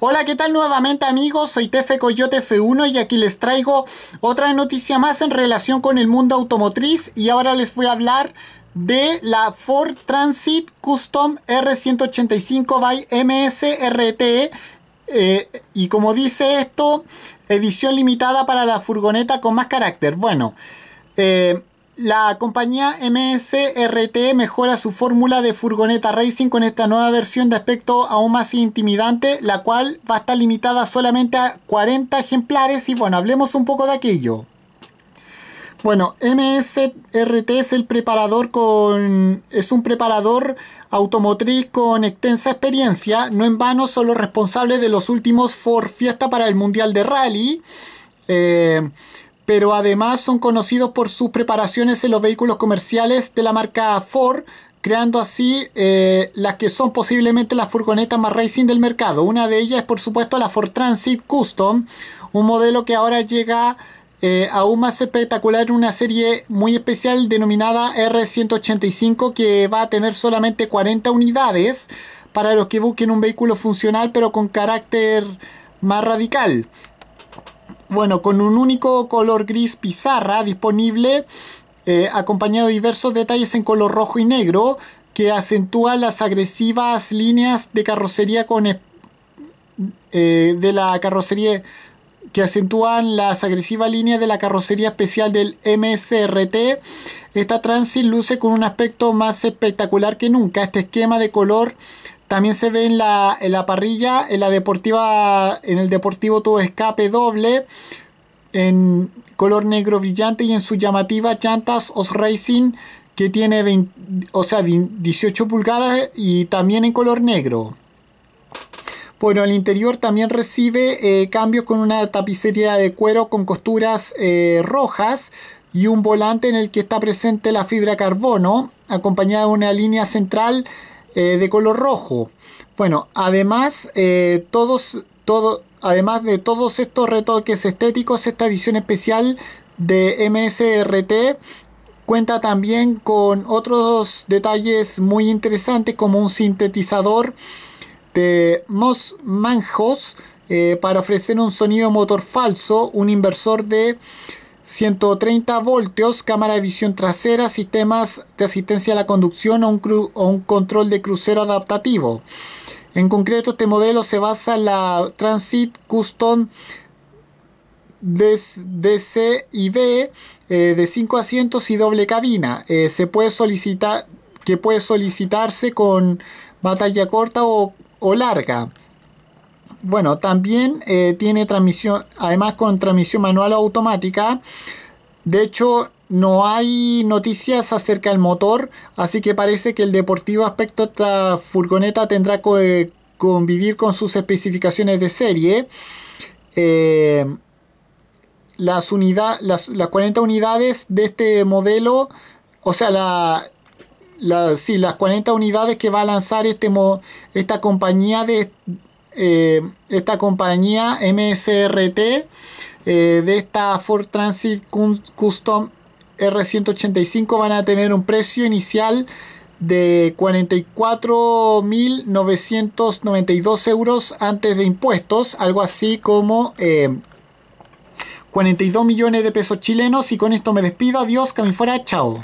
Hola, ¿qué tal nuevamente amigos? Soy Tefe Coyote F1 y aquí les traigo otra noticia más en relación con el mundo automotriz y ahora les voy a hablar de la Ford Transit Custom R185 by MSRT e. eh, y como dice esto, edición limitada para la furgoneta con más carácter. Bueno, eh, la compañía MSRT mejora su fórmula de furgoneta racing con esta nueva versión de aspecto aún más intimidante, la cual va a estar limitada solamente a 40 ejemplares y bueno, hablemos un poco de aquello. Bueno, MSRT es el preparador con es un preparador automotriz con extensa experiencia, no en vano son los responsables de los últimos Ford Fiesta para el Mundial de Rally. Eh, pero además son conocidos por sus preparaciones en los vehículos comerciales de la marca Ford, creando así eh, las que son posiblemente las furgonetas más racing del mercado. Una de ellas es por supuesto la Ford Transit Custom, un modelo que ahora llega eh, aún más espectacular en una serie muy especial denominada R185 que va a tener solamente 40 unidades para los que busquen un vehículo funcional pero con carácter más radical bueno, con un único color gris pizarra disponible, eh, acompañado de diversos detalles en color rojo y negro, que acentúan las agresivas líneas de carrocería con eh, de la carrocería que acentúan las agresivas líneas de la carrocería especial del MSRT. Esta Transit luce con un aspecto más espectacular que nunca. Este esquema de color también se ve en la, parrilla, en la deportiva, en el deportivo todo escape doble, en color negro brillante y en su llamativa chantas Os Racing que tiene o sea, 18 pulgadas y también en color negro. Bueno, el interior también recibe eh, cambios con una tapicería de cuero con costuras eh, rojas y un volante en el que está presente la fibra carbono, acompañada de una línea central eh, de color rojo. Bueno, además, eh, todos, todo, además de todos estos retoques estéticos, esta edición especial de MSRT cuenta también con otros detalles muy interesantes como un sintetizador de Mos Manjos eh, para ofrecer un sonido motor falso, un inversor de 130 voltios, cámara de visión trasera, sistemas de asistencia a la conducción o un, control de crucero adaptativo. En concreto, este modelo se basa en la Transit Custom DC y B eh, de 5 asientos y doble cabina. Eh, se puede solicitar que puede solicitarse con batalla corta o larga bueno, también eh, tiene transmisión, además con transmisión manual o automática. De hecho, no hay noticias acerca del motor, así que parece que el deportivo aspecto de esta furgoneta tendrá que eh, convivir con sus especificaciones de serie. Eh, las, las, 40 unidades de este modelo, o sea, la, las 40 unidades que va a lanzar este esta compañía de, eh, esta compañía MSRT eh, de esta Ford Transit Custom R185 van a tener un precio inicial de 44.992 euros antes de impuestos, algo así como 42 eh, millones de pesos chilenos y con esto me despido, adiós, que me fuera, chao.